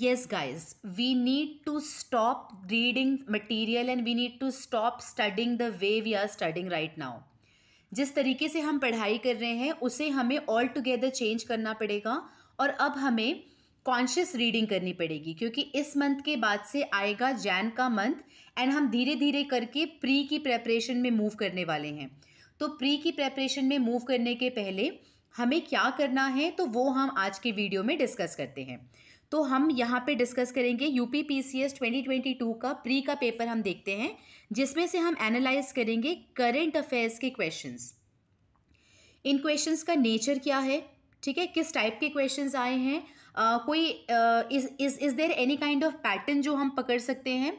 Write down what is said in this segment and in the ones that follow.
yes guys we need to stop reading material and we need to stop studying the way we are studying right now जिस तरीके से हम पढ़ाई कर रहे हैं उसे हमें ऑल टुगेदर चेंज करना पड़ेगा और अब हमें कॉन्शियस रीडिंग करनी पड़ेगी क्योंकि इस मंथ के बाद से आएगा जैन का मंथ एंड हम धीरे धीरे करके प्री की प्रेपरेशन में मूव करने वाले हैं तो प्री की प्रेपरेशन में मूव करने के पहले हमें क्या करना है तो वो हम आज के वीडियो में डिस्कस करते हैं तो हम यहाँ पे डिस्कस करेंगे यूपी पीसीएस 2022 का प्री का पेपर हम देखते हैं जिसमें से हम एनालाइज करेंगे करेंट अफेयर्स के क्वेश्चंस इन क्वेश्चंस का नेचर क्या है ठीक है किस टाइप के क्वेश्चंस आए हैं uh, कोई is is there any kind of pattern जो हम पकड़ सकते हैं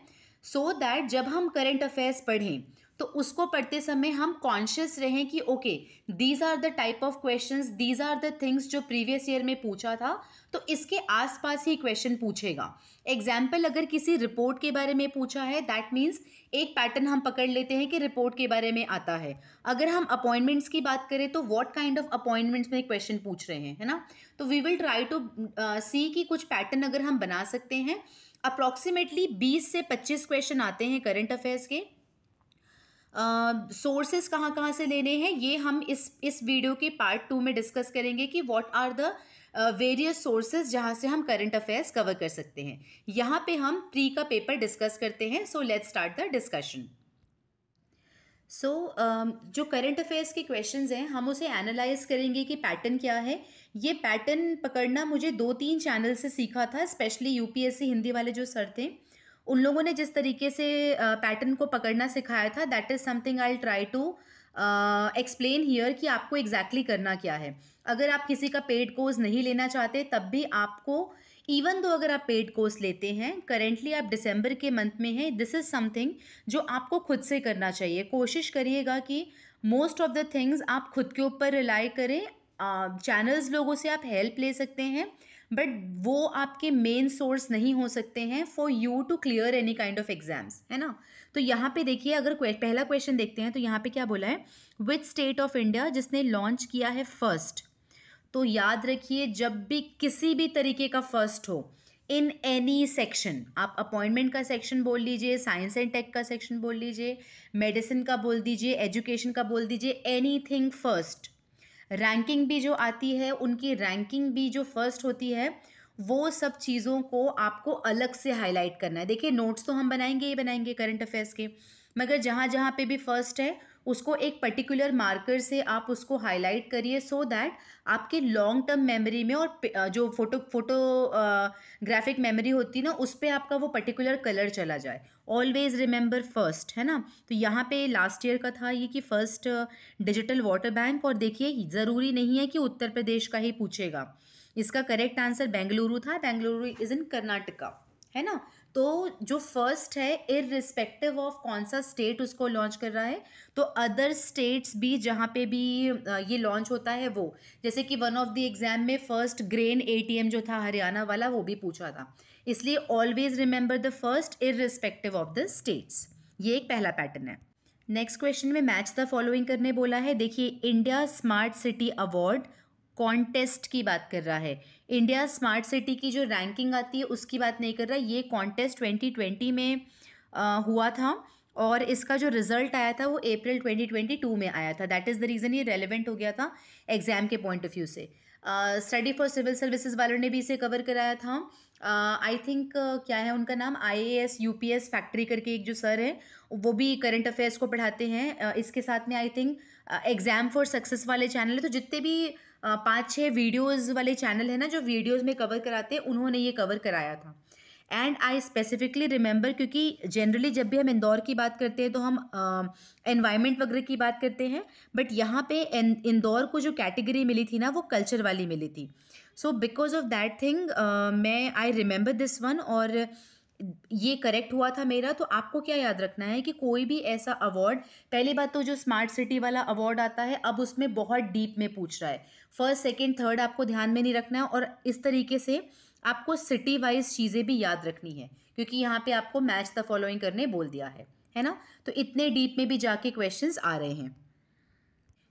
सो so दैट जब हम करेंट अफेयर्स पढ़ें तो उसको पढ़ते समय हम कॉन्शियस रहें कि okay these are the type of questions these are the things जो प्रीवियस ईयर में पूछा था तो इसके आसपास ही क्वेश्चन पूछेगा एग्जाम्पल अगर किसी रिपोर्ट के बारे में पूछा है दैट मीन्स एक पैटर्न हम पकड़ लेते हैं कि रिपोर्ट के बारे में आता है अगर हम अपॉइंटमेंट्स की बात करें तो वॉट काइंड ऑफ अपॉइंटमेंट्स में क्वेश्चन पूछ रहे हैं है ना तो we will try to see कि कुछ पैटर्न अगर हम बना सकते हैं अप्रॉक्सीमेटली बीस से पच्चीस क्वेश्चन आते हैं करंट अफेयर्स के सोर्सेज कहाँ कहाँ से लेने हैं ये हम इस इस वीडियो के पार्ट टू में डिस्कस करेंगे कि what are the various sources जहाँ से हम करंट अफेयर्स कवर कर सकते हैं यहाँ पे हम प्री का पेपर डिस्कस करते हैं so let's start the discussion so जो करंट अफेयर्स के क्वेश्चंस हैं हम उसे एनालाइज करेंगे कि पैटर्न क्या है ये पैटर्न पकड़ना मुझे दो तीन चैनल से सीखा था स्पेशली यूपीएससी हिंदी वाले जो सर थे उन लोगों ने जिस तरीके से पैटर्न को पकड़ना सिखाया था that is something I try to explain here कि आपको एग्जैक्टली exactly करना क्या है अगर आप किसी का पेड कोर्स नहीं लेना चाहते तब भी आपको इवन दो अगर आप पेड कोर्स लेते हैं करेंटली आप दिसंबर के मंथ में हैं दिस इज़ समथिंग जो आपको खुद से करना चाहिए कोशिश करिएगा कि मोस्ट ऑफ द थिंग्स आप खुद के ऊपर रिलाई करें चैनल्स uh, लोगों से आप हेल्प ले सकते हैं बट वो आपके मेन सोर्स नहीं हो सकते हैं for you to clear any kind of exams है ना तो यहाँ पे देखिए अगर पहला क्वेश्चन देखते हैं तो यहाँ पे क्या बोला है विथ स्टेट ऑफ इंडिया जिसने लॉन्च किया है फर्स्ट तो याद रखिए जब भी किसी भी तरीके का फर्स्ट हो इन एनी सेक्शन आप अपॉइंटमेंट का सेक्शन बोल लीजिए साइंस एंड टेक का सेक्शन बोल लीजिए मेडिसिन का बोल दीजिए एजुकेशन का बोल दीजिए एनी थिंग फर्स्ट रैंकिंग भी जो आती है उनकी रैंकिंग भी जो फर्स्ट होती है वो सब चीज़ों को आपको अलग से हाईलाइट करना है देखिए नोट्स तो हम बनाएंगे ही बनाएंगे करंट अफेयर्स के मगर जहाँ जहाँ पे भी फर्स्ट है उसको एक पर्टिकुलर मार्कर से आप उसको हाईलाइट करिए सो दैट आपके लॉन्ग टर्म मेमोरी में और जो फोटो फोटो ग्राफिक मेमोरी होती है ना उस पर आपका वो पर्टिकुलर कलर चला जाए ऑलवेज़ रिमेंबर फर्स्ट है ना तो यहाँ पे लास्ट ईयर का था ये कि फ़र्स्ट डिजिटल वाटर बैंक और देखिए ज़रूरी नहीं है कि उत्तर प्रदेश का ही पूछेगा इसका करेक्ट आंसर बेंगलुरु था बेंगलुरु इज़ इन कर्नाटका है ना तो जो फर्स्ट है इरिस्पेक्टिव ऑफ कौन सा स्टेट उसको लॉन्च कर रहा है तो अदर स्टेट्स भी जहाँ पे भी ये लॉन्च होता है वो जैसे कि वन ऑफ द एग्ज़ाम में फर्स्ट ग्रेन एटीएम जो था हरियाणा वाला वो भी पूछा था इसलिए always remember the first irrespective of the states ये एक पहला पैटर्न है नेक्स्ट क्वेश्चन में मैच द फॉलोइंग करने बोला है देखिए India smart city award contest की बात कर रहा है इंडिया स्मार्ट सिटी की जो रैंकिंग आती है उसकी बात नहीं कर रहा ये कॉन्टेस्ट ट्वेंटी ट्वेंटी में आ, हुआ था और इसका जो रिजल्ट आया था वो अप्रैल 2022 में आया था दैट इज़ द रीज़न ये रेलिवेंट हो गया था एग्ज़ाम के पॉइंट ऑफ व्यू से स्टडी फॉर सिविल सर्विसेज वालों ने भी इसे कवर कराया था आई uh, थिंक uh, क्या है उनका नाम I A S U P S factory करके एक जो सर है वो भी करंट अफेयर्स को पढ़ाते हैं uh, इसके साथ में I think exam for success वाले चैनल है तो जितने भी पाँच छः वीडियोज़ वाले चैनल है ना जो वीडियोज़ में कवर कराते हैं उन्होंने ये कवर कराया था एंड आई स्पेसिफिकली रिमेंबर क्योंकि जनरली जब भी हम इंदौर की बात करते हैं तो हम एनवायरनमेंट वगैरह की बात करते हैं बट यहाँ पे इंदौर को जो कैटेगरी मिली थी ना वो कल्चर वाली मिली थी so because of that thing मैं आई रिमेंबर दिस वन और uh, ये करेक्ट हुआ था मेरा तो आपको क्या याद रखना है कि कोई भी ऐसा अवार्ड पहली बात तो जो स्मार्ट सिटी वाला अवार्ड आता है अब उसमें बहुत डीप में पूछ रहा है फर्स्ट सेकंड थर्ड आपको ध्यान में नहीं रखना है और इस तरीके से आपको सिटी वाइज चीज़ें भी याद रखनी है क्योंकि यहाँ पे आपको मैच द फॉलोइंग करने बोल दिया है है ना तो इतने डीप में भी जाके क्वेश्चन आ रहे हैं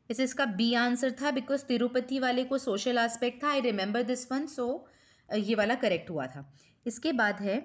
जैसे इसका बी आंसर था बिकॉज तिरुपति वाले को सोशल आस्पेक्ट था I remember this one so ये वाला करेक्ट हुआ था इसके बाद है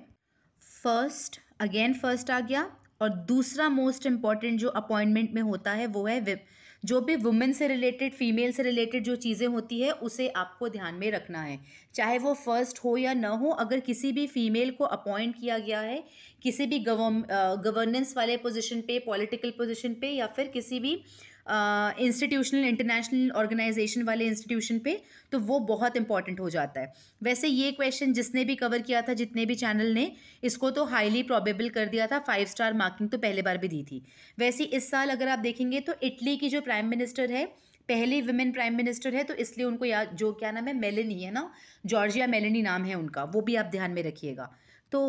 फर्स्ट अगेन फर्स्ट आ गया और दूसरा मोस्ट इम्पॉर्टेंट जो अपॉइंटमेंट में होता है वो है विप जो भी वुमेन से रिलेटेड फीमेल से रिलेटेड जो चीज़ें होती है उसे आपको ध्यान में रखना है चाहे वो फर्स्ट हो या ना हो अगर किसी भी फीमेल को अपॉइंट किया गया है किसी भी गवर्नेंस वाले पोजीशन पे पॉलिटिकल पोजीशन पे या फिर किसी भी uh, इंस्टीट्यूशनल इंटरनेशनल ऑर्गेनाइजेशन वाले इंस्टीट्यूशन पे तो वो बहुत इंपॉर्टेंट हो जाता है वैसे ये क्वेश्चन जिसने भी कवर किया था जितने भी चैनल ने इसको तो हाईली प्रॉबेबल कर दिया था फाइव स्टार मार्किंग तो पहले बार भी दी थी वैसे इस साल अगर आप देखेंगे तो इटली की जो प्राइम मिनिस्टर है पहली वुमेन प्राइम मिनिस्टर है तो इसलिए उनको याद जो क्या नाम है मेलेनी है ना जॉर्जिया मेलेनी नाम है उनका वो भी आप ध्यान में रखिएगा तो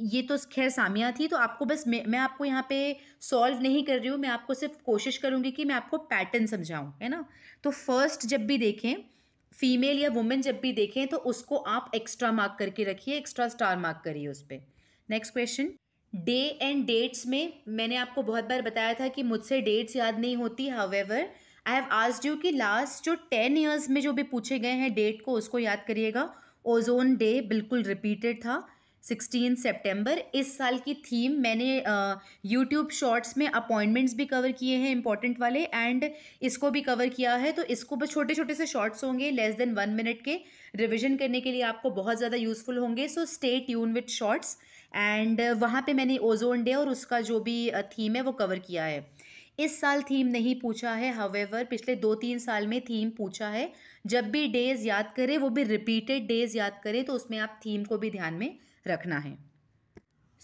ये तो खैर सामिया थी तो आपको बस मैं मैं आपको यहाँ पे सॉल्व नहीं कर रही हूँ मैं आपको सिर्फ कोशिश करूँगी कि मैं आपको पैटर्न समझाऊँ है ना तो फर्स्ट जब भी देखें फीमेल या वुमेन जब भी देखें तो उसको आप एक्स्ट्रा मार्क करके रखिए एक्स्ट्रा स्टार मार्क करिए उस पर next question day and dates में मैंने आपको बहुत बार बताया था कि मुझसे डेट्स याद नहीं होती however I have asked you कि लास्ट जो टेन ईयर्स में जो भी पूछे गए हैं डेट को उसको याद करिएगा ओजोन डे बिल्कुल रिपीटेड था सिक्सटीन सेप्टेम्बर इस साल की थीम मैंने यूट्यूब शॉर्ट्स में अपॉइंटमेंट्स भी कवर किए हैं इंपॉर्टेंट वाले एंड इसको भी कवर किया है तो इसको बस छोटे छोटे से शॉर्ट्स होंगे लेस देन वन मिनट के रिविजन करने के लिए आपको बहुत ज़्यादा यूजफुल होंगे so stay tune with shorts and वहाँ पे मैंने ओजोन डे और उसका जो भी थीम है वो कवर किया है इस साल थीम नहीं पूछा है हवेवर पिछले दो तीन साल में थीम पूछा है जब भी डेज़ याद करें वो भी रिपीटेड डेज़ याद करें तो उसमें आप थीम को भी ध्यान में रखना है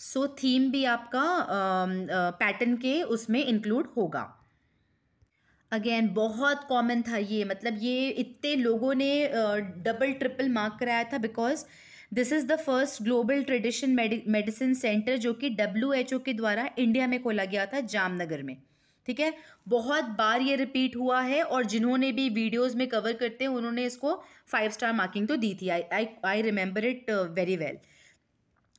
सो so, थीम भी आपका पैटर्न के उसमें इंक्लूड होगा अगेन बहुत कॉमन था ये मतलब ये इतने लोगों ने डबल ट्रिपल मार्क कराया था because this is the first global tradition medicine centre जो कि डब्ल्यू एच ओ के द्वारा इंडिया में खोला गया था जामनगर में ठीक है बहुत बार ये रिपीट हुआ है और जिन्होंने भी वीडियोज़ में कवर करते हैं उन्होंने इसको फाइव स्टार मार्किंग तो दी थी I I I remember it very well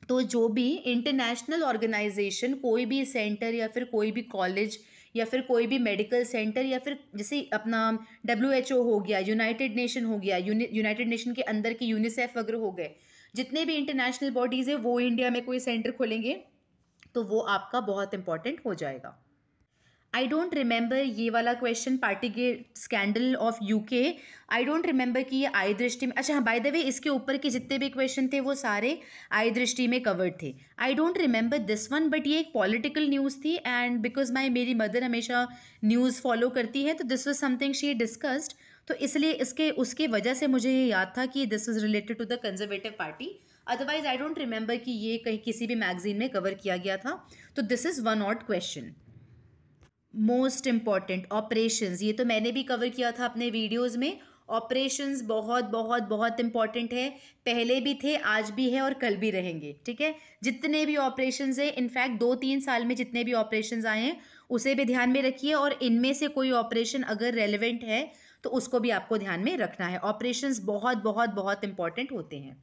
तो जो भी इंटरनेशनल ऑर्गेनाइजेशन कोई भी सेंटर या फिर कोई भी कॉलेज या फिर कोई भी मेडिकल सेंटर या फिर जैसे अपना डब्ल्यू एच ओ हो गया यूनाइटेड नेशन हो गया यूनाइटेड नेशन के अंदर की यूनिसेफ वगैरह हो गए जितने भी इंटरनेशनल बॉडीज़ है वो इंडिया में कोई सेंटर खोलेंगे तो वो आपका बहुत इंपॉर्टेंट हो जाएगा आई डोंट रिमेंबर ये वाला क्वेश्चन पार्टी के scandal of UK I don't remember कि ये आई दृष्टि में अच्छा हाँ बाय द वे इसके ऊपर के जितने भी क्वेश्चन थे वो सारे आई दृष्टि में कवर्ड थे I don't remember this one but ये एक पॉलिटिकल न्यूज़ थी एंड बिकॉज माई मेरी मदर हमेशा न्यूज़ फॉलो करती है तो this was something she discussed तो इसलिए इसके उसके वजह से मुझे ये याद था कि this is related to the Conservative party otherwise I don't remember कि ये कहीं किसी भी मैगजीन में कवर किया गया था तो this is one out question most important operations ये तो मैंने भी कवर किया था अपने वीडियोस में ऑपरेशंस बहुत बहुत बहुत इंपॉर्टेंट है पहले भी थे आज भी है और कल भी रहेंगे ठीक है जितने भी ऑपरेशन हैं इनफैक्ट दो तीन साल में जितने भी ऑपरेशन आए हैं उसे भी ध्यान में रखिए और इनमें से कोई ऑपरेशन अगर रेलिवेंट है तो उसको भी आपको ध्यान में रखना है ऑपरेशन बहुत बहुत बहुत इंपॉर्टेंट होते हैं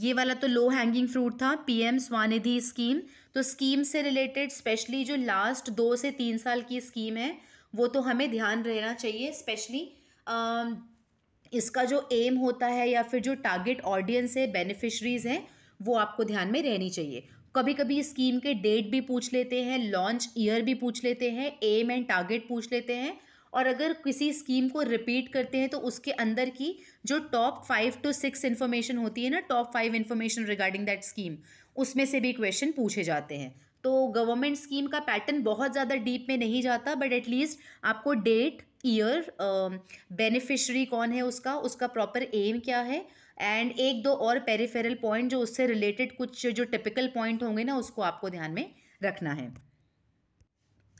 ये वाला तो लो हैंगिंग फ्रूट था पीएम स्वानिधि स्कीम तो स्कीम से रिलेटेड स्पेशली जो लास्ट दो से तीन साल की स्कीम है वो तो हमें ध्यान रहना चाहिए स्पेशली इसका जो एम होता है या फिर जो टारगेट ऑडियंस है बेनिफिशरीज़ हैं वो आपको ध्यान में रहनी चाहिए कभी कभी स्कीम के डेट भी पूछ लेते हैं लॉन्च ईयर भी पूछ लेते हैं एम एंड टारगेट पूछ लेते हैं और अगर किसी स्कीम को रिपीट करते हैं तो उसके अंदर की जो top five to six information होती है ना top five information regarding that scheme उसमें से भी क्वेश्चन पूछे जाते हैं तो गवर्नमेंट स्कीम का पैटर्न बहुत ज़्यादा डीप में नहीं जाता बट एटलीस्ट आपको डेट ईयर बेनिफिशरी कौन है उसका उसका प्रॉपर एम क्या है एंड एक दो और पेरीफेरल पॉइंट जो उससे रिलेटेड कुछ जो टिपिकल पॉइंट होंगे ना उसको आपको ध्यान में रखना है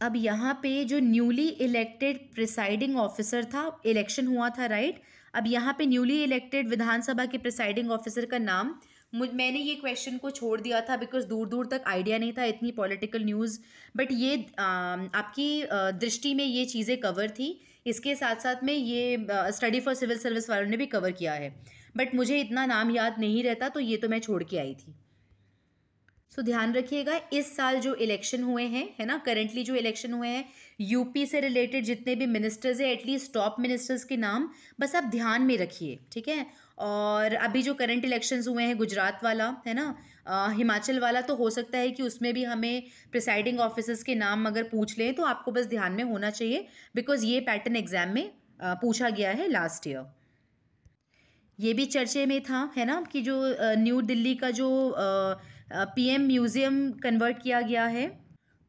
अब यहाँ पे जो न्यूली इलेक्टेड प्रिसाइडिंग ऑफिसर था इलेक्शन हुआ था राइट अब यहाँ पे न्यूली इलेक्टेड विधानसभा के प्रिसाइडिंग ऑफिसर का नाम मुझ मैंने ये क्वेश्चन को छोड़ दिया था बिकॉज दूर दूर तक आइडिया नहीं था इतनी पॉलिटिकल न्यूज़ बट ये आ, आपकी दृष्टि में ये चीज़ें कवर थी इसके साथ साथ में ये स्टडी फॉर सिविल सर्विस वालों ने भी कवर किया है बट मुझे इतना नाम याद नहीं रहता तो ये तो मैं छोड़ के आई थी सो so, ध्यान रखिएगा इस साल जो इलेक्शन हुए हैं है ना करेंटली जो इलेक्शन हुए हैं यूपी से रिलेटेड जितने भी मिनिस्टर्स हैं एटलीस्ट टॉप मिनिस्टर्स के नाम बस आप ध्यान में रखिए ठीक है और अभी जो करंट इलेक्शंस हुए हैं गुजरात वाला है ना आ, हिमाचल वाला तो हो सकता है कि उसमें भी हमें प्रिसाइडिंग ऑफिसर्स के नाम अगर पूछ लें तो आपको बस ध्यान में होना चाहिए बिकॉज ये पैटर्न एग्जाम में आ, पूछा गया है लास्ट ईयर ये भी चर्चे में था है ना कि जो न्यू दिल्ली का जो पीएम म्यूज़ियम कन्वर्ट किया गया है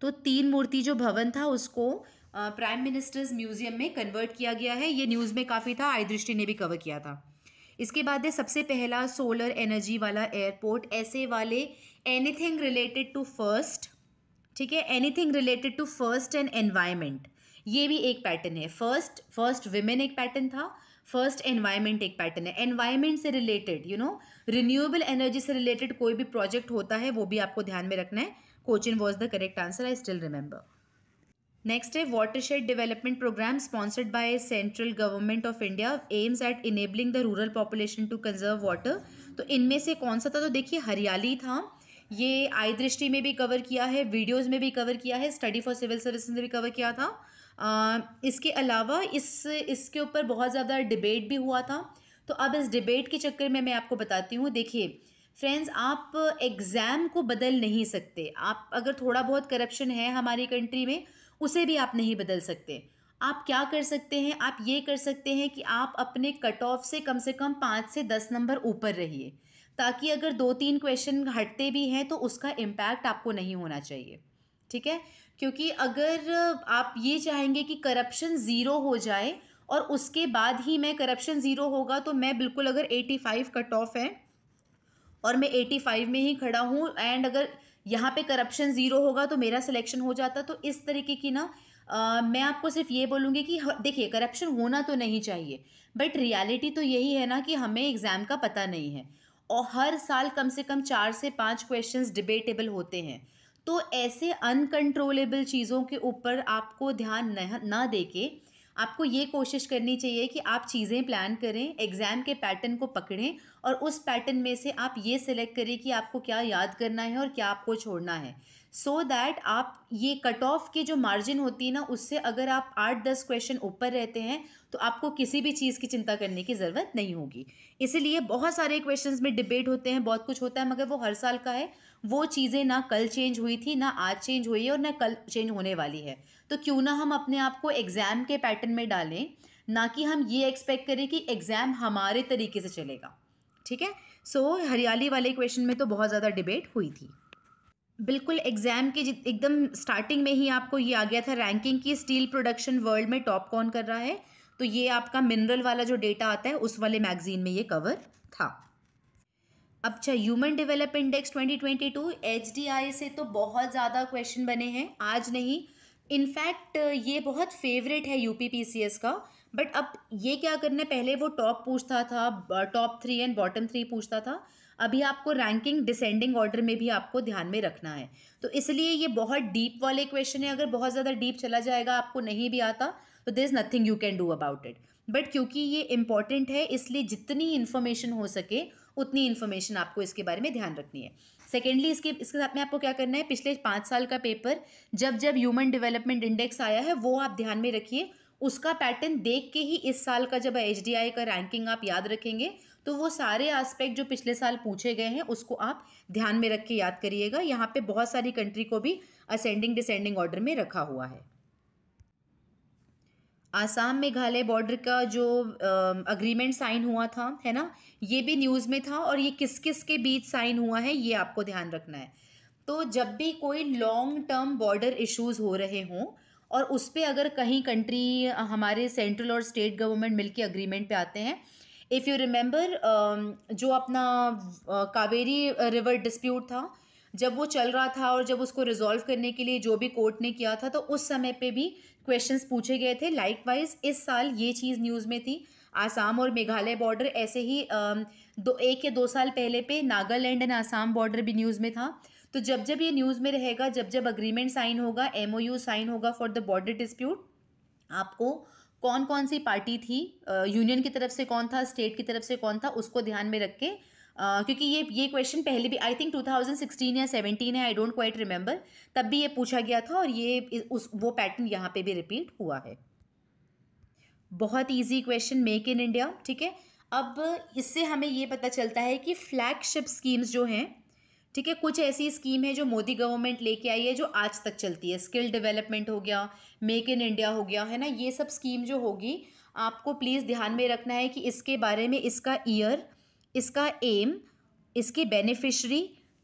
तो तीन मूर्ति जो भवन था उसको प्राइम मिनिस्टर्स म्यूज़ियम में कन्वर्ट किया गया है ये न्यूज़ में काफ़ी था आई दृष्टि ने भी कवर किया था इसके बाद है सबसे पहला सोलर एनर्जी वाला एयरपोर्ट ऐसे वाले एनीथिंग रिलेटेड टू फर्स्ट ठीक है anything related to first and environment ये भी एक पैटर्न है फर्स्ट फर्स्ट वुमेन एक पैटर्न था फर्स्ट एनवायरमेंट एक पैटर्न है एनवायरमेंट से related you know renewable energy से रिलेटेड कोई भी प्रोजेक्ट होता है वो भी आपको ध्यान में रखना है Cochin was the correct answer I still remember next है shed development program sponsored by central government of India aims at enabling the rural population to conserve water तो इनमें से कौन सा था तो देखिए हरियाली था ये आई दृष्टि में भी कवर किया है वीडियोस में भी कवर किया है स्टडी फॉर सिविल सर्विस में भी कवर किया था आ, इसके अलावा इस इसके ऊपर बहुत ज़्यादा डिबेट भी हुआ था तो अब इस डिबेट के चक्कर में मैं आपको बताती हूँ देखिए फ्रेंड्स आप एग्ज़ाम को बदल नहीं सकते आप अगर थोड़ा बहुत करप्शन है हमारी कंट्री में उसे भी आप नहीं बदल सकते आप क्या कर सकते हैं आप ये कर सकते हैं कि आप अपने कट ऑफ से कम से कम पाँच से दस नंबर ऊपर रहिए ताकि अगर दो तीन क्वेश्चन हटते भी हैं तो उसका इम्पैक्ट आपको नहीं होना चाहिए ठीक है क्योंकि अगर आप ये चाहेंगे कि करप्शन ज़ीरो हो जाए और उसके बाद ही मैं करप्शन ज़ीरो होगा तो मैं बिल्कुल अगर एटी फाइव कट ऑफ है और मैं एटी फाइव में ही खड़ा हूँ एंड अगर यहाँ पे करप्शन ज़ीरो होगा तो मेरा सिलेक्शन हो जाता तो इस तरीके की ना आ, मैं आपको सिर्फ ये बोलूँगी कि देखिए करप्शन होना तो नहीं चाहिए बट रियलिटी तो यही है ना कि हमें एग्ज़ाम का पता नहीं है और हर साल कम से कम चार से पाँच क्वेश्चन डिबेटेबल होते हैं तो ऐसे अनकंट्रोलेबल चीज़ों के ऊपर आपको ध्यान न, ना दे के आपको ये कोशिश करनी चाहिए कि आप चीज़ें प्लान करें एग्ज़ाम के पैटर्न को पकड़ें और उस पैटर्न में से आप ये सिलेक्ट करें कि आपको क्या याद करना है और क्या आपको छोड़ना है सो so दैट आप ये कट ऑफ की जो मार्जिन होती है ना उससे अगर आप आठ दस क्वेश्चन ऊपर रहते हैं तो आपको किसी भी चीज़ की चिंता करने की ज़रूरत नहीं होगी इसीलिए बहुत सारे क्वेश्चन में डिबेट होते हैं बहुत कुछ होता है मगर वो हर साल का है वो चीज़ें ना कल चेंज हुई थी ना आज चेंज हुई है और ना कल चेंज होने वाली है तो क्यों ना हम अपने आप को एग्ज़ाम के पैटर्न में डालें ना कि हम ये एक्सपेक्ट करें कि एग्ज़ाम हमारे तरीके से चलेगा ठीक है सो so, हरियाली वाले क्वेश्चन में तो बहुत ज़्यादा डिबेट हुई थी बिल्कुल एग्ज़ाम के एकदम स्टार्टिंग में ही आपको ये आ गया था रैंकिंग की स्टील प्रोडक्शन वर्ल्ड में टॉप कौन कर रहा है तो ये आपका मिनरल वाला जो डेटा आता है उस वाले मैगजीन में ये कवर था अच्छा ह्यूमन डेवलप इंडेक्स 2022 ट्वेंटी से तो बहुत ज़्यादा क्वेश्चन बने हैं आज नहीं इनफैक्ट ये बहुत फेवरेट है यू पी का बट अब ये क्या करना है पहले वो टॉप पूछता था top three and bottom three पूछता था अभी आपको रैंकिंग डिसेंडिंग ऑर्डर में भी आपको ध्यान में रखना है तो इसलिए ये बहुत डीप वाले क्वेश्चन है अगर बहुत ज़्यादा डीप चला जाएगा आपको नहीं भी आता तो there is nothing you can do about it but क्योंकि ये इंपॉर्टेंट है इसलिए जितनी इन्फॉर्मेशन हो सके उतनी इन्फॉर्मेशन आपको इसके बारे में ध्यान रखनी है सेकेंडली इसके इसके साथ में आपको क्या करना है पिछले पाँच साल का पेपर जब जब ह्यूमन डेवलपमेंट इंडेक्स आया है वो आप ध्यान में रखिए उसका पैटर्न देख के ही इस साल का जब एच का रैंकिंग आप याद रखेंगे तो वो सारे आस्पेक्ट जो पिछले साल पूछे गए हैं उसको आप ध्यान में रख के याद करिएगा यहाँ पे बहुत सारी कंट्री को भी असेंडिंग डिसेंडिंग ऑर्डर में रखा हुआ है आसाम मेघालय बॉर्डर का जो अग्रीमेंट साइन हुआ था है ना ये भी न्यूज़ में था और ये किस किस के बीच साइन हुआ है ये आपको ध्यान रखना है तो जब भी कोई लॉन्ग टर्म बॉर्डर इश्यूज़ हो रहे हों और उस पर अगर कहीं कंट्री हमारे सेंट्रल और स्टेट गवर्नमेंट के अग्रीमेंट पे आते हैं इफ़ यू रिमेंबर जो अपना कावेरी रिवर डिस्प्यूट था जब वो चल रहा था और जब उसको रिजॉल्व करने के लिए जो भी कोर्ट ने किया था तो उस समय पे भी क्वेश्चंस पूछे गए थे लाइकवाइज इस साल ये चीज़ न्यूज़ में थी आसाम और मेघालय बॉर्डर ऐसे ही दो एक या दो साल पहले पे नागालैंड एंड आसाम बॉर्डर भी न्यूज़ में था तो जब जब ये न्यूज़ में रहेगा जब जब अग्रीमेंट साइन होगा एम साइन होगा फॉर द बॉर्डर डिस्प्यूट आपको कौन कौन सी पार्टी थी यूनियन की तरफ से कौन था स्टेट की तरफ से कौन था उसको ध्यान में रख के Uh, क्योंकि ये ये क्वेश्चन पहले भी आई थिंक 2016 या 17 है आई डोंट क्वाइट रिमेंबर तब भी ये पूछा गया था और ये उस वो पैटर्न यहाँ पे भी रिपीट हुआ है बहुत easy question make in India ठीक है अब इससे हमें ये पता चलता है कि फ्लैगशिप स्कीम्स जो हैं ठीक है कुछ ऐसी स्कीम है जो मोदी गवर्नमेंट लेके आई है जो आज तक चलती है स्किल डेवलपमेंट हो गया मेक इन इंडिया हो गया है ना ये सब स्कीम जो होगी आपको प्लीज़ ध्यान में रखना है कि इसके बारे में इसका ईयर इसका एम इसके बेनिफिशरी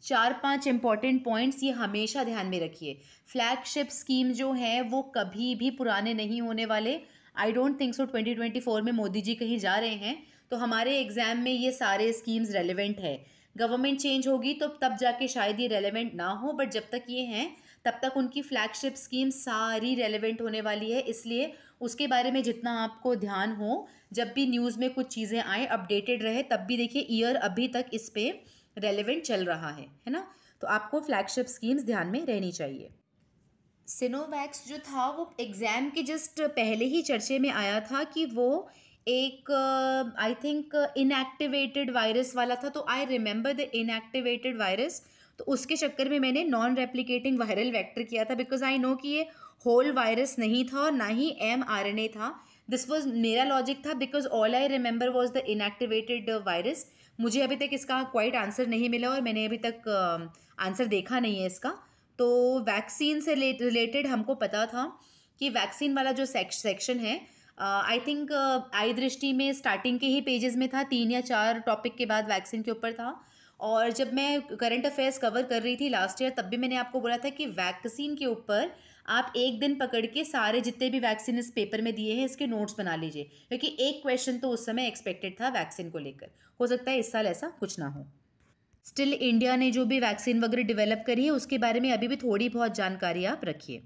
चार पांच इम्पॉर्टेंट पॉइंट्स ये हमेशा ध्यान में रखिए फ्लैगशिप स्कीम जो है वो कभी भी पुराने नहीं होने वाले आई डोंट थिंक सो 2024 में मोदी जी कहीं जा रहे हैं तो हमारे एग्ज़ाम में ये सारे स्कीम्स रेलिवेंट है गवर्नमेंट चेंज होगी तो तब जाके शायद ये रेलिवेंट ना हो बट जब तक ये हैं तब तक उनकी फ्लैगशिप स्कीम सारी रेलिवेंट होने वाली है इसलिए उसके बारे में जितना आपको ध्यान हो जब भी न्यूज़ में कुछ चीज़ें आए अपडेटेड रहे तब भी देखिए ईयर अभी तक इस पर रेलिवेंट चल रहा है है ना तो आपको फ्लैगशिप स्कीम्स ध्यान में रहनी चाहिए सिनोवैक्स जो था वो एग्ज़ाम के जस्ट पहले ही चर्चे में आया था कि वो एक आई थिंक इनएक्टिवेटेड वायरस वाला था तो I remember the inactivated virus तो उसके चक्कर में मैंने नॉन रेप्लिकेटिंग वायरल वेक्टर किया था बिकॉज आई नो कि ये होल वायरस नहीं था और ना ही एम आर एन ए था दिस वॉज मेरा लॉजिक था because all I remember was the inactivated virus मुझे अभी तक इसका क्वाइट आंसर नहीं मिला और मैंने अभी तक आंसर um, देखा नहीं है इसका तो वैक्सीन से रिलेटेड हमको पता था कि वैक्सीन वाला जो सेक्शन है आई थिंक आई दृष्टि में स्टार्टिंग के ही पेजेस में था तीन या चार टॉपिक के बाद वैक्सीन के ऊपर था और जब मैं करंट अफेयर्स कवर कर रही थी लास्ट ईयर तब भी मैंने आपको बोला था कि वैक्सीन के ऊपर आप एक दिन पकड़ के सारे जितने भी वैक्सीन इस पेपर में दिए हैं इसके नोट्स बना लीजिए क्योंकि एक क्वेश्चन तो उस समय एक्सपेक्टेड था वैक्सीन को लेकर हो सकता है इस साल ऐसा कुछ ना हो स्टिल इंडिया ने जो भी वैक्सीन वगैरह डेवलप करी है उसके बारे में अभी भी थोड़ी बहुत जानकारी आप रखिए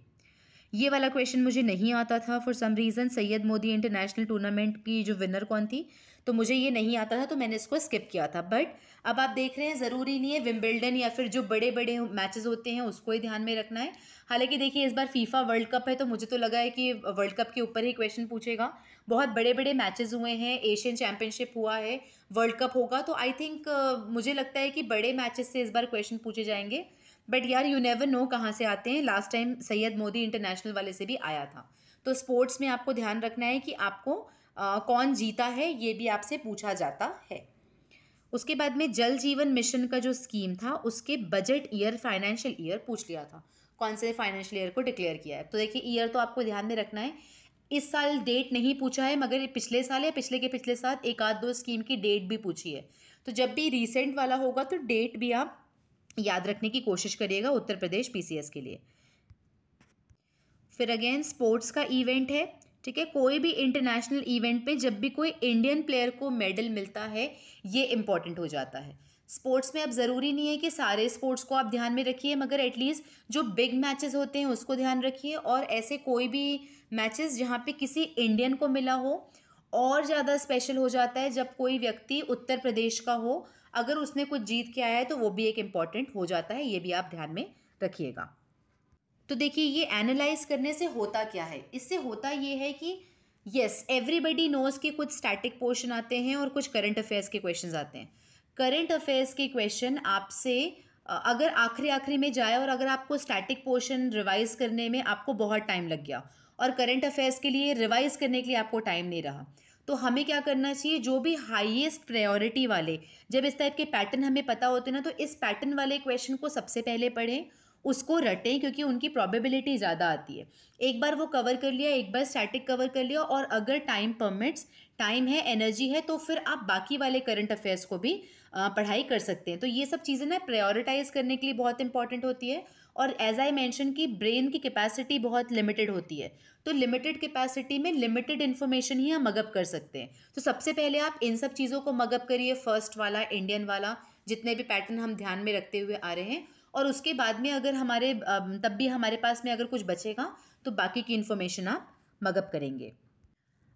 ये वाला क्वेश्चन मुझे नहीं आता था for some reason Syed Modi international tournament की जो विनर कौन थी तो मुझे ये नहीं आता था तो मैंने इसको स्किप किया था बट अब आप देख रहे हैं ज़रूरी नहीं है विम्बल्डन या फिर जो बड़े बड़े मैचेस होते हैं उसको ही ध्यान में रखना है हालांकि देखिए इस बार फीफा वर्ल्ड कप है तो मुझे तो लगा है कि वर्ल्ड कप के ऊपर ही क्वेश्चन पूछेगा बहुत बड़े बड़े मैचेस हुए हैं एशियन चैम्पियनशिप हुआ है वर्ल्ड कप होगा तो आई थिंक मुझे लगता है कि बड़े मैचेज से इस बार क्वेश्चन पूछे जाएंगे बट यार यू नेवर नो कहाँ से आते हैं last time Syed Modi international वाले से भी आया था तो स्पोर्ट्स में आपको ध्यान रखना है कि आपको आ, कौन जीता है ये भी आपसे पूछा जाता है उसके बाद में जल जीवन मिशन का जो स्कीम था उसके बजट ईयर फाइनेंशियल ईयर पूछ लिया था कौन से फाइनेंशियल ईयर को डिक्लेयर किया है तो देखिए ईयर तो आपको ध्यान में रखना है इस साल डेट नहीं पूछा है मगर पिछले साल या पिछले के पिछले साल एक आध दो स्कीम की डेट भी पूछी है तो जब भी रिसेंट वाला होगा तो डेट भी आप याद रखने की कोशिश करिएगा उत्तर प्रदेश पीसीएस के लिए फिर अगेन स्पोर्ट्स का इवेंट है ठीक है कोई भी इंटरनेशनल इवेंट पे जब भी कोई इंडियन प्लेयर को मेडल मिलता है ये इम्पॉर्टेंट हो जाता है स्पोर्ट्स में अब ज़रूरी नहीं है कि सारे स्पोर्ट्स को आप ध्यान में रखिए मगर एटलीस्ट जो बिग मैचेस होते हैं उसको ध्यान रखिए और ऐसे कोई भी मैचेस जहाँ पे किसी इंडियन को मिला हो और ज़्यादा स्पेशल हो जाता है जब कोई व्यक्ति उत्तर प्रदेश का हो अगर उसने कुछ जीत के आया है तो वो भी एक इम्पॉर्टेंट हो जाता है ये भी आप ध्यान में रखिएगा तो देखिए ये एनालाइज करने से होता क्या है इससे होता ये है कि यस एवरीबडी नोज के कुछ स्टैटिक पोर्शन आते हैं और कुछ करंट अफेयर्स के क्वेश्चन आते हैं करंट अफेयर्स के क्वेश्चन आपसे अगर आखिरी आखिरी में जाए और अगर आपको स्टैटिक पोर्शन रिवाइज करने में आपको बहुत टाइम लग गया और करंट अफेयर्स के लिए रिवाइज करने के लिए आपको टाइम नहीं रहा तो हमें क्या करना चाहिए जो भी हाईएस्ट प्रायोरिटी वाले जब इस टाइप के पैटर्न हमें पता होते हैं ना तो इस पैटर्न वाले क्वेश्चन को सबसे पहले पढ़ें उसको रटें क्योंकि उनकी प्रॉबिबिलिटी ज़्यादा आती है एक बार वो कवर कर लिया एक बार स्टैटिक कवर कर लिया और अगर टाइम परमिट्स टाइम है एनर्जी है तो फिर आप बाकी वाले करंट अफेयर्स को भी पढ़ाई कर सकते हैं तो ये सब चीज़ें ना प्रायोरिटाइज करने के लिए बहुत इंपॉर्टेंट होती है और एज आई मैंशन की ब्रेन की कैपेसिटी बहुत लिमिटेड होती है तो लिमिटेड कैपेसिटी में लिमिटेड इन्फॉर्मेशन ही हम मगअप कर सकते हैं तो सबसे पहले आप इन सब चीज़ों को मगअप करिए फर्स्ट वाला इंडियन वाला जितने भी पैटर्न हम ध्यान में रखते हुए आ रहे हैं और उसके बाद में अगर हमारे तब भी हमारे पास में अगर कुछ बचेगा तो बाकी की इन्फॉर्मेशन आप मगअप करेंगे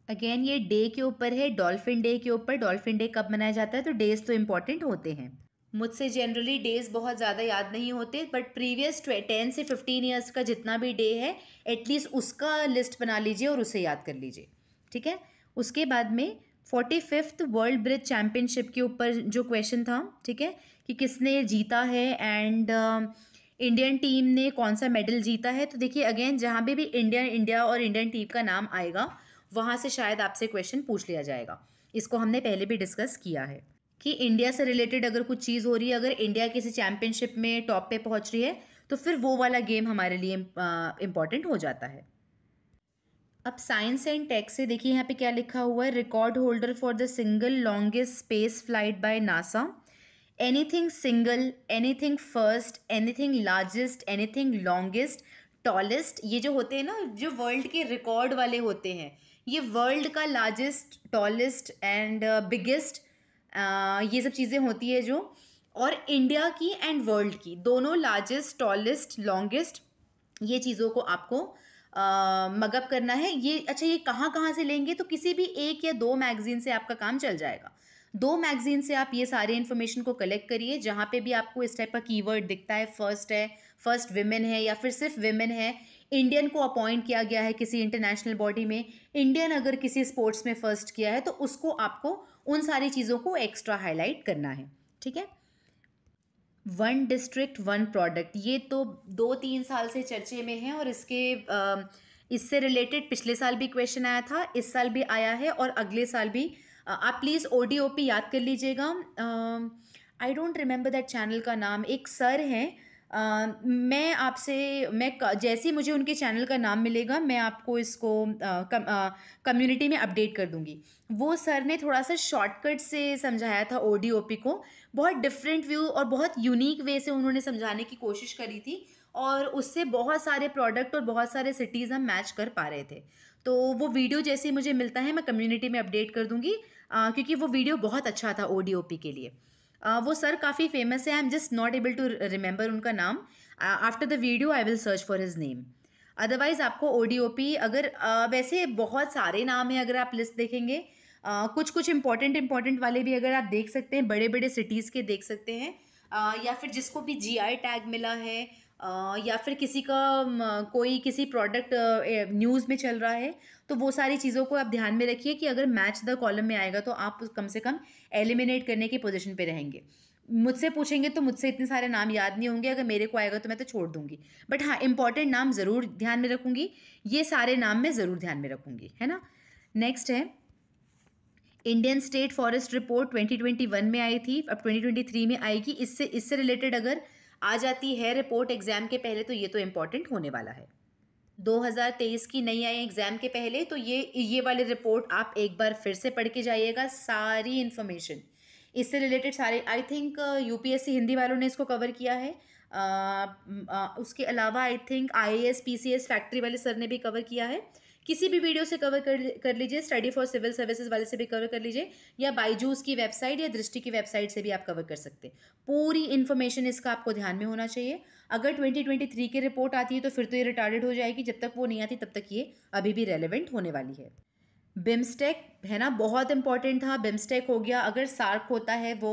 अगेन ये डे के ऊपर है डॉल्फिन डे के ऊपर डॉल्फिन डे कब मनाया जाता है तो डेज तो इम्पॉर्टेंट होते हैं मुझसे जनरली डेज बहुत ज़्यादा याद नहीं होते बट प्रीवियस टेन से फिफ्टीन ईयर्स का जितना भी डे है एटलीस्ट उसका लिस्ट बना लीजिए और उसे याद कर लीजिए ठीक है उसके बाद में forty fifth world bridge championship के ऊपर जो क्वेश्चन था ठीक है कि किसने जीता है एंड इंडियन टीम ने कौन सा मेडल जीता है तो देखिए अगेन जहाँ भी भी इंडियन इंडिया और इंडियन टीम का नाम आएगा वहाँ से शायद आपसे क्वेश्चन पूछ लिया जाएगा इसको हमने पहले भी डिस्कस किया है कि इंडिया से रिलेटेड अगर कुछ चीज़ हो रही है अगर इंडिया किसी चैम्पियनशिप में टॉप पे पहुँच रही है तो फिर वो वाला गेम हमारे लिए इम्पॉर्टेंट uh, हो जाता है अब साइंस एंड टेक से देखिए यहाँ पे क्या लिखा हुआ है record holder for the single longest space flight by NASA anything single anything first anything largest anything longest tallest ये जो होते हैं ना जो वर्ल्ड के रिकॉर्ड वाले होते हैं ये वर्ल्ड का लार्जेस्ट टॉलेस्ट एंड बिगेस्ट ये सब चीज़ें होती है जो और इंडिया की एंड वर्ल्ड की दोनों लार्जेस्ट टॉलेस्ट लॉन्गेस्ट ये चीज़ों को आपको मगअप करना है ये अच्छा ये कहाँ कहाँ से लेंगे तो किसी भी एक या दो मैगज़ीन से आपका काम चल जाएगा दो मैगज़ीन से आप ये सारे इन्फॉर्मेशन को कलेक्ट करिए जहाँ पे भी आपको इस टाइप का कीवर्ड दिखता है फर्स्ट है फर्स्ट वेमेन है या फिर सिर्फ वेमेन है इंडियन को अपॉइंट किया गया है किसी इंटरनेशनल बॉडी में इंडियन अगर किसी स्पोर्ट्स में फर्स्ट किया है तो उसको आपको उन सारी चीज़ों को एक्स्ट्रा हाईलाइट करना है ठीक है वन डिस्ट्रिक्ट वन प्रोडक्ट ये तो दो तीन साल से चर्चे में है और इसके इससे रिलेटेड पिछले साल भी क्वेश्चन आया था इस साल भी आया है और अगले साल भी आप please O D O P याद कर लीजिएगा I don't remember that channel का नाम एक सर हैं आ, मैं आपसे मैं जैसे ही मुझे उनके चैनल का नाम मिलेगा मैं आपको इसको कम्युनिटी में अपडेट कर दूंगी वो सर ने थोड़ा सा शॉर्टकट से समझाया था ओ ओ पी को बहुत डिफरेंट व्यू और बहुत यूनिक वे से उन्होंने समझाने की कोशिश करी थी और उससे बहुत सारे प्रोडक्ट और बहुत सारे सिटीज़ हम मैच कर पा रहे थे तो वो वीडियो जैसे ही मुझे मिलता है मैं कम्युनिटी में अपडेट कर दूंगी आ, क्योंकि वो वीडियो बहुत अच्छा था ओ के लिए वो सर काफ़ी फेमस है I am just not able to remember उनका नाम after the video I will search for his name otherwise आपको ओ पी अगर uh, वैसे बहुत सारे नाम हैं अगर आप लिस्ट देखेंगे uh, कुछ कुछ इंपॉर्टेंट इंपॉर्टेंट वाले भी अगर आप देख सकते हैं बड़े बड़े सिटीज़ के देख सकते हैं uh, या फिर जिसको भी जी आई टैग मिला है या फिर किसी का कोई किसी प्रोडक्ट न्यूज़ में चल रहा है तो वो सारी चीज़ों को आप ध्यान में रखिए कि अगर मैच द कॉलम में आएगा तो आप कम से कम एलिमिनेट करने की पोजिशन पर रहेंगे मुझसे पूछेंगे तो मुझसे इतने सारे नाम याद नहीं होंगे अगर मेरे को आएगा तो मैं तो छोड़ दूंगी बट हाँ इंपॉर्टेंट नाम ज़रूर ध्यान में रखूँगी ये सारे नाम मैं ज़रूर ध्यान में रखूँगी है ना नेक्स्ट है इंडियन स्टेट फॉरेस्ट रिपोर्ट 2021 में आई थी अब 2023 में आएगी इससे इससे रिलेटेड अगर आ जाती है रिपोर्ट एग्ज़ाम के पहले तो ये तो इम्पॉर्टेंट होने वाला है 2023 की नई आई एग्ज़ाम के पहले तो ये ये वाली रिपोर्ट आप एक बार फिर से पढ़ के जाइएगा सारी इन्फॉर्मेशन इससे रिलेटेड सारे आई थिंक यूपीएससी हिंदी वालों ने इसको कवर किया है आ, आ, उसके अलावा I think I S P C S factory वाले सर ने भी कवर किया है किसी भी वीडियो से कवर कर कर लीजिए स्टडी फॉर सिविल सर्विसेज वाले से भी कवर कर लीजिए या बाईजूस की वेबसाइट या दृष्टि की वेबसाइट से भी आप कवर कर सकते हैं पूरी इन्फॉर्मेशन इसका आपको ध्यान में होना चाहिए अगर 2023 की रिपोर्ट आती है तो फिर तो ये रिटार्डेड हो जाएगी जब तक वो नहीं आती तब तक ये अभी भी रेलिवेंट होने वाली है बिम्स्टेक है ना बहुत इंपॉर्टेंट था बिम्स्टेक हो गया अगर सार्क होता है वो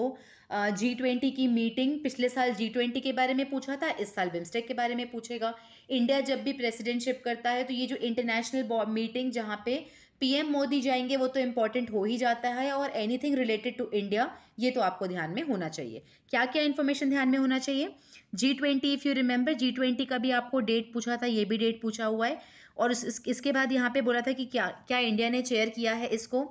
जी ट्वेंटी की मीटिंग पिछले साल जी ट्वेंटी के बारे में पूछा था इस साल बिम्स्टेक के बारे में पूछेगा इंडिया जब भी प्रेसिडेंटशिप करता है तो ये जो इंटरनेशनल मीटिंग जहाँ पे पीएम मोदी जाएंगे वो तो इम्पॉर्टेंट हो ही जाता है और एनीथिंग रिलेटेड टू इंडिया ये तो आपको ध्यान में होना चाहिए क्या क्या इन्फॉर्मेशन ध्यान में होना चाहिए G twenty if you remember G twenty का भी आपको डेट पूछा था ये भी डेट पूछा हुआ है और इस, इसके बाद यहाँ पे बोला था कि क्या क्या इंडिया ने चेयर किया है इसको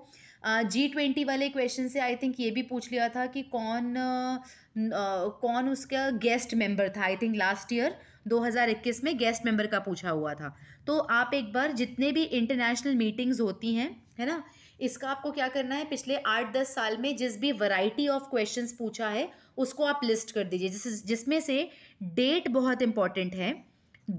जी uh, ट्वेंटी वाले क्वेश्चन से आई थिंक ये भी पूछ लिया था कि कौन uh, uh, कौन उसका गेस्ट मेंबर था आई थिंक लास्ट ईयर 2021 में गेस्ट मेंबर का पूछा हुआ था तो आप एक बार जितने भी इंटरनेशनल मीटिंग्स होती हैं है ना इसका आपको क्या करना है पिछले आठ दस साल में जिस भी वैरायटी ऑफ क्वेश्चन पूछा है उसको आप लिस्ट कर दीजिए जिस जिसमें से डेट बहुत इंपॉर्टेंट है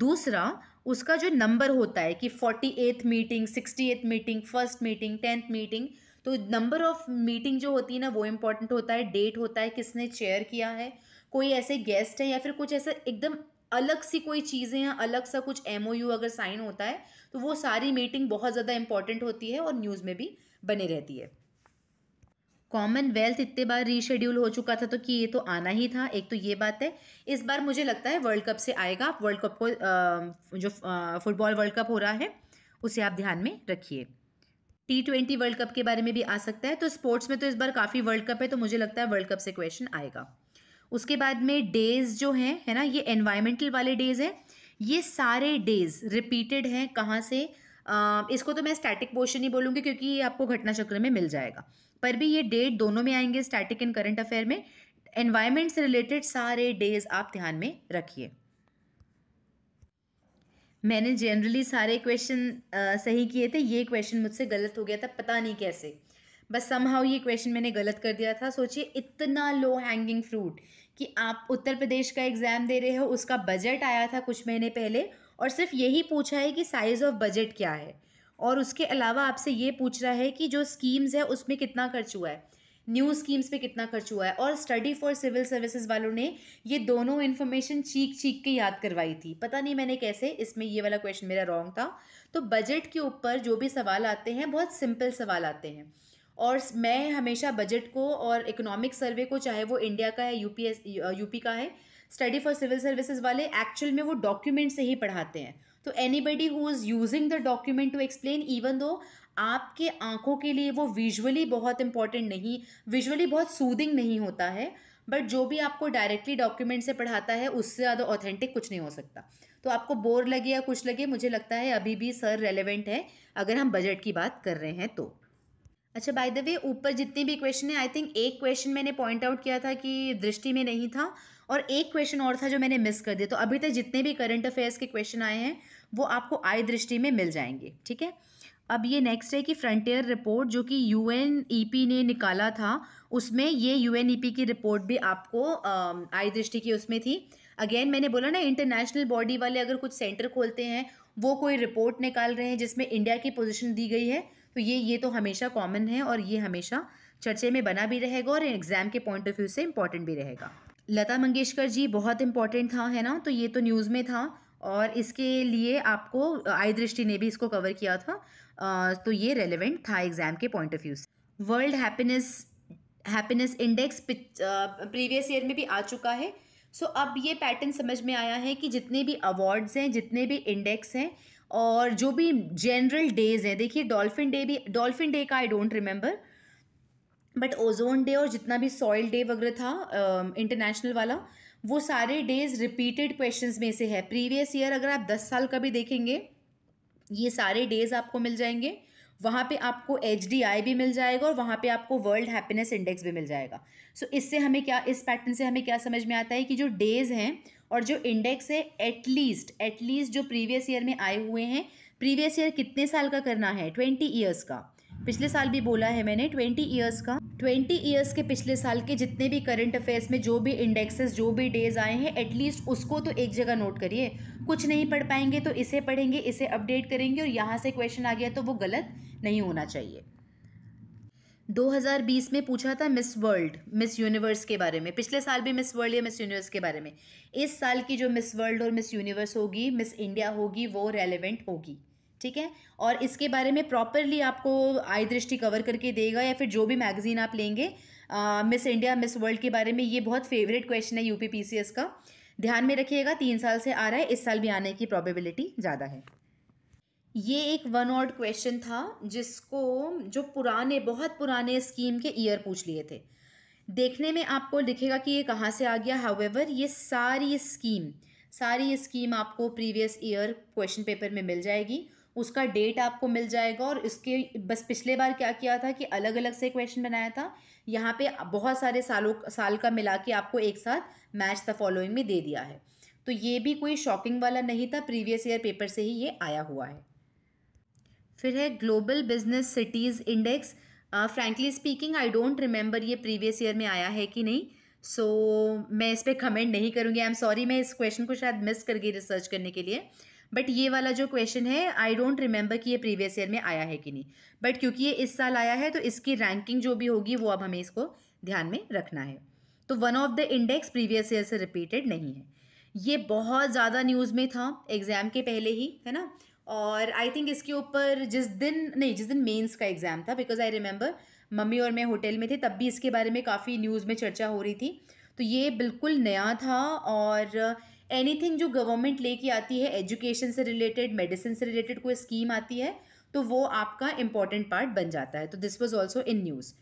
दूसरा उसका जो नंबर होता है कि forty eighth meeting sixty eighth meeting first meeting tenth meeting तो नंबर ऑफ मीटिंग जो होती है ना वो इम्पॉर्टेंट होता है डेट होता है किसने चेयर किया है कोई ऐसे गेस्ट हैं या फिर कुछ ऐसा एकदम अलग सी कोई चीज़ें या अलग सा कुछ एम अगर साइन होता है तो वो सारी मीटिंग बहुत ज़्यादा इंपॉर्टेंट होती है और न्यूज़ में भी बने रहती है कॉमनवेल्थ इतने बार रीशेड्यूल हो चुका था तो कि ये तो आना ही था एक तो ये बात है इस बार मुझे लगता है वर्ल्ड कप से आएगा आप वर्ल्ड कप को जो फुटबॉल वर्ल्ड कप हो रहा है उसे आप ध्यान में रखिए टी ट्वेंटी वर्ल्ड कप के बारे में भी आ सकता है तो स्पोर्ट्स में तो इस बार काफ़ी वर्ल्ड कप है तो मुझे लगता है वर्ल्ड कप से क्वेश्चन आएगा उसके बाद में डेज़ जो हैं है ना ये एनवायरमेंटल वाले डेज़ हैं ये सारे डेज़ रिपीटेड हैं कहाँ से आ, इसको तो मैं स्टैटिक पोर्शन ही बोलूँगी क्योंकि ये आपको घटना चक्र में मिल जाएगा पर भी ये डेट दोनों में आएंगे स्टैटिक एंड करंट अफेयर में एनवायरमेंट से रिलेटेड सारे डेज आप ध्यान में रखिए मैंने जनरली सारे क्वेश्चन सही किए थे ये क्वेश्चन मुझसे गलत हो गया था पता नहीं कैसे बस समहाउ ये क्वेश्चन मैंने गलत कर दिया था सोचिए इतना लो हैंगिंग फ्रूट कि आप उत्तर प्रदेश का एग्ज़ाम दे रहे हो उसका बजट आया था कुछ महीने पहले और सिर्फ यही पूछा है कि साइज़ ऑफ बजट क्या है और उसके अलावा आपसे ये पूछ रहा है कि जो स्कीम्स है उसमें कितना खर्च हुआ है न्यू स्कीम्स पे कितना खर्च हुआ है और स्टडी फॉर सिविल सर्विसेज वालों ने ये दोनों इन्फॉर्मेशन चीख चीख के याद करवाई थी पता नहीं मैंने कैसे इसमें ये वाला क्वेश्चन मेरा रॉन्ग था तो बजट के ऊपर जो भी सवाल आते हैं बहुत सिंपल सवाल आते हैं और मैं हमेशा बजट को और इकोनॉमिक सर्वे को चाहे वो इंडिया का है यूपीएस यूपी uh, का है स्टडी फॉर सिविल सर्विसेज वाले एक्चुअल में वो डॉक्यूमेंट से ही पढ़ाते हैं तो anybody who is using the document to explain even though आपके आंखों के लिए वो विजुअली बहुत इंपॉर्टेंट नहीं विजुअली बहुत सूदिंग नहीं होता है बट जो भी आपको डायरेक्टली डॉक्यूमेंट से पढ़ाता है उससे ज़्यादा ऑथेंटिक कुछ नहीं हो सकता तो आपको बोर लगे या कुछ लगे मुझे लगता है अभी भी सर रेलिवेंट है अगर हम बजट की बात कर रहे हैं तो अच्छा बाय द वे ऊपर जितने भी क्वेश्चन है आई थिंक एक क्वेश्चन मैंने पॉइंट आउट किया था कि दृष्टि में नहीं था और एक क्वेश्चन और था जो मैंने मिस कर दिया तो अभी तक जितने भी करंट अफेयर्स के क्वेश्चन आए हैं वो आपको आई दृष्टि में मिल जाएंगे ठीक है अब ये नेक्स्ट है कि फ्रंटियर रिपोर्ट जो कि यू e ने निकाला था उसमें ये यू e की रिपोर्ट भी आपको आई दृष्टि की उसमें थी अगेन मैंने बोला ना इंटरनेशनल बॉडी वाले अगर कुछ सेंटर खोलते हैं वो कोई रिपोर्ट निकाल रहे हैं जिसमें इंडिया की पोजिशन दी गई है तो ये ये तो हमेशा कॉमन है और ये हमेशा चर्चे में बना भी रहेगा और एग्ज़ाम के पॉइंट ऑफ व्यू से इम्पॉर्टेंट भी रहेगा लता मंगेशकर जी बहुत इंपॉर्टेंट था है ना तो ये तो न्यूज़ में था और इसके लिए आपको आई दृष्टि ने भी इसको कवर किया था तो ये रेलिवेंट था एग्ज़ाम के पॉइंट ऑफ व्यू से world happiness happiness index previous year में भी आ चुका है सो so, अब ये पैटर्न समझ में आया है कि जितने भी अवार्ड्स हैं जितने भी इंडेक्स हैं और जो भी जनरल डेज़ है देखिए डॉल्फिन डे भी डॉल्फिन डे का I don't remember but ozone day और जितना भी सॉइल डे वगैरह था इंटरनेशनल uh, वाला वो सारे डेज रिपीटेड क्वेश्चंस में से है प्रीवियस ईयर अगर आप दस साल का भी देखेंगे ये सारे डेज आपको मिल जाएंगे वहाँ पे आपको एच भी मिल जाएगा और वहाँ पे आपको वर्ल्ड हैप्पीनेस इंडेक्स भी मिल जाएगा सो so, इससे हमें क्या इस पैटर्न से हमें क्या समझ में आता है कि जो डेज हैं और जो इंडेक्स है एटलीस्ट एटलीस्ट जो प्रीवियस ईयर में आए हुए हैं प्रीवियस ईयर कितने साल का करना है ट्वेंटी ईयर्स का पिछले साल भी बोला है मैंने ट्वेंटी ईयर्स का ट्वेंटी ईयर्स के पिछले साल के जितने भी करंट अफेयर्स में जो भी इंडेक्सेस जो भी डेज आए हैं एटलीस्ट उसको तो एक जगह नोट करिए कुछ नहीं पढ़ पाएंगे तो इसे पढ़ेंगे इसे अपडेट करेंगे और यहाँ से क्वेश्चन आ गया तो वो गलत नहीं होना चाहिए 2020 में पूछा था मिस वर्ल्ड मिस यूनिवर्स के बारे में पिछले साल भी मिस वर्ल्ड या मिस यूनिवर्स के बारे में इस साल की जो मिस वर्ल्ड और मिस यूनिवर्स होगी मिस इंडिया होगी वो रेलिवेंट होगी ठीक है और इसके बारे में प्रॉपरली आपको आई दृष्टि कवर करके देगा या फिर जो भी मैगजीन आप लेंगे मिस इंडिया मिस वर्ल्ड के बारे में ये बहुत फेवरेट क्वेश्चन है यूपी का ध्यान में रखिएगा तीन साल से आ रहा है इस साल भी आने की प्रॉबेबिलिटी ज़्यादा है ये एक वन ऑर्ड क्वेश्चन था जिसको जो पुराने बहुत पुराने स्कीम के ईयर पूछ लिए थे देखने में आपको दिखेगा कि ये कहाँ से आ गया हाउेवर ये सारी स्कीम सारी स्कीम आपको प्रीवियस ईयर क्वेश्चन पेपर में मिल जाएगी उसका डेट आपको मिल जाएगा और इसके बस पिछले बार क्या किया था कि अलग अलग से क्वेश्चन बनाया था यहाँ पे बहुत सारे सालों साल का मिला के आपको एक साथ मैच द फॉलोइंग में दे दिया है तो ये भी कोई शॉकिंग वाला नहीं था प्रीवियस ईयर पेपर से ही ये आया हुआ है फिर है global business cities index frankly speaking I don't remember ये प्रीवियस ईयर में आया है कि नहीं सो so, मैं इस पर कमेंट नहीं करूँगी आई एम सॉरी मैं इस क्वेश्चन को शायद मिस कर गई रिसर्च करने के लिए बट ये वाला जो क्वेश्चन है आई डोंट रिमेंबर कि ये प्रीवियस ईयर में आया है कि नहीं बट क्योंकि ये इस साल आया है तो इसकी रैंकिंग जो भी होगी वो अब हमें इसको ध्यान में रखना है तो one of the index previous year से रिपीटेड नहीं है ये बहुत ज़्यादा न्यूज़ में था एग्ज़ाम के पहले ही है ना और आई थिंक इसके ऊपर जिस दिन नहीं जिस दिन मेंस का एग्ज़ाम था बिकॉज आई रिमेंबर मम्मी और मैं होटल में थे तब भी इसके बारे में काफ़ी न्यूज़ में चर्चा हो रही थी तो ये बिल्कुल नया था और एनीथिंग जो गवर्नमेंट लेके आती है एजुकेशन से रिलेटेड मेडिसिन से रिलेटेड कोई स्कीम आती है तो वो आपका इम्पॉर्टेंट पार्ट बन जाता है तो this was also in news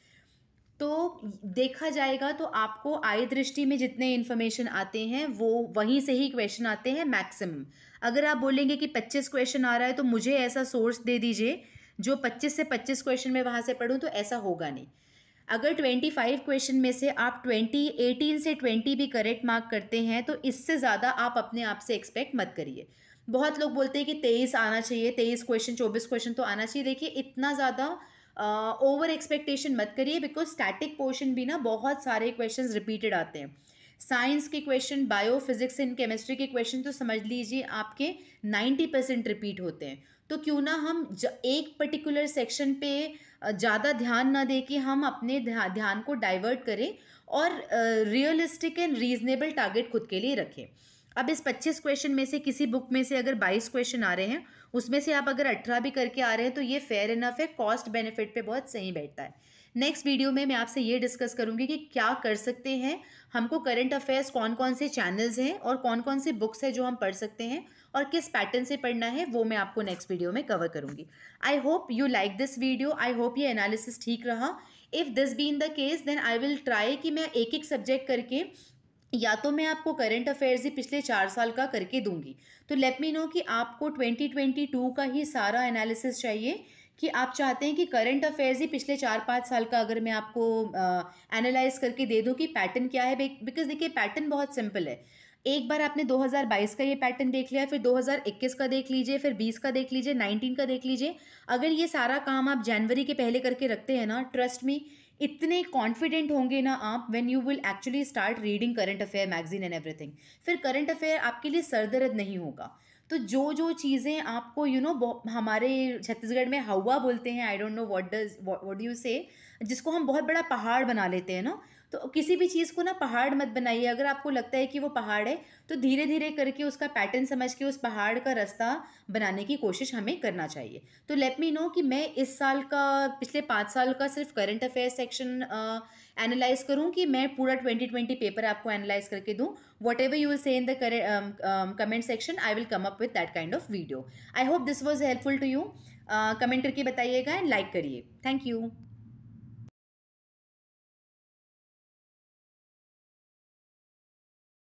तो देखा जाएगा तो आपको आय दृष्टि में जितने इन्फॉर्मेशन आते हैं वो वहीं से ही क्वेश्चन आते हैं मैक्सिमम अगर आप बोलेंगे कि 25 क्वेश्चन आ रहा है तो मुझे ऐसा सोर्स दे दीजिए जो 25 से 25 क्वेश्चन में वहाँ से पढ़ूँ तो ऐसा होगा नहीं अगर 25 क्वेश्चन में से आप 20 18 से 20 भी करेक्ट मार्क करते हैं तो इससे ज़्यादा आप अपने आप से एक्सपेक्ट मत करिए बहुत लोग बोलते हैं कि तेईस आना चाहिए तेईस क्वेश्चन चौबीस क्वेश्चन तो आना चाहिए देखिए इतना ज़्यादा ओवर एक्सपेक्टेशन मत करिए बिकॉज स्टैटिक पोर्शन भी ना बहुत सारे क्वेश्चन रिपीटेड आते हैं साइंस के question bio physics and chemistry के क्वेश्चन तो समझ लीजिए आपके नाइन्टी परसेंट रिपीट होते हैं तो क्यों ना हम एक पर्टिकुलर सेक्शन पे ज़्यादा ध्यान ना दे के हम अपने ध्या, ध्यान को डाइवर्ट करें और रियलिस्टिक एंड रीजनेबल टारगेट खुद के लिए रखें अब इस 25 क्वेश्चन में से किसी बुक में से अगर 22 क्वेश्चन आ रहे हैं उसमें से आप अगर अठारह भी करके आ रहे हैं तो ये फेयर इनफ है कॉस्ट बेनिफिट पे बहुत सही बैठता है नेक्स्ट वीडियो में मैं आपसे ये डिस्कस करूंगी कि क्या कर सकते हैं हमको करंट अफेयर्स कौन कौन से चैनल्स हैं और कौन कौन से बुक्स हैं जो हम पढ़ सकते हैं और किस पैटर्न से पढ़ना है वो मैं आपको नेक्स्ट वीडियो में कवर करूंगी I hope you like this video I hope ये एनालिसिस ठीक रहा if this be in the case then I will try कि मैं एक एक सब्जेक्ट करके या तो मैं आपको करंट अफेयर्स ही पिछले चार साल का करके दूंगी तो लेट मी नो कि आपको 2022 का ही सारा एनालिसिस चाहिए कि आप चाहते हैं कि करंट अफेयर्स ही पिछले चार पाँच साल का अगर मैं आपको एनालाइज करके दे दूँ कि पैटर्न क्या है बिकॉज देखिए पैटर्न बहुत सिंपल है एक बार आपने 2022 का ये पैटर्न देख लिया फिर 2021 का देख लीजिए फिर 20 का देख लीजिए 19 का देख लीजिए अगर ये सारा काम आप जनवरी के पहले करके रखते हैं ना ट्रस्ट में इतने कॉन्फिडेंट होंगे ना आप when you will actually start reading current affair magazine and everything फिर करंट अफेयर आपके लिए सरदर्द नहीं होगा तो जो जो चीज़ें आपको यू you नो know, हमारे छत्तीसगढ़ में हवा बोलते हैं I don't know what does what do you say जिसको हम बहुत बड़ा पहाड़ बना लेते हैं ना तो किसी भी चीज़ को ना पहाड़ मत बनाइए अगर आपको लगता है कि वो पहाड़ है तो धीरे धीरे करके उसका पैटर्न समझ के उस पहाड़ का रास्ता बनाने की कोशिश हमें करना चाहिए तो लेट मी नो कि मैं इस साल का पिछले पाँच साल का सिर्फ करंट अफेयर्स सेक्शन एनालाइज करूँ कि मैं पूरा ट्वेंटी ट्वेंटी पेपर आपको एनालाइज करके दूँ whatever you will say in the comment section I will come up with that kind of video I hope this was helpful to you comment करके बताइएगा and like करिए thank you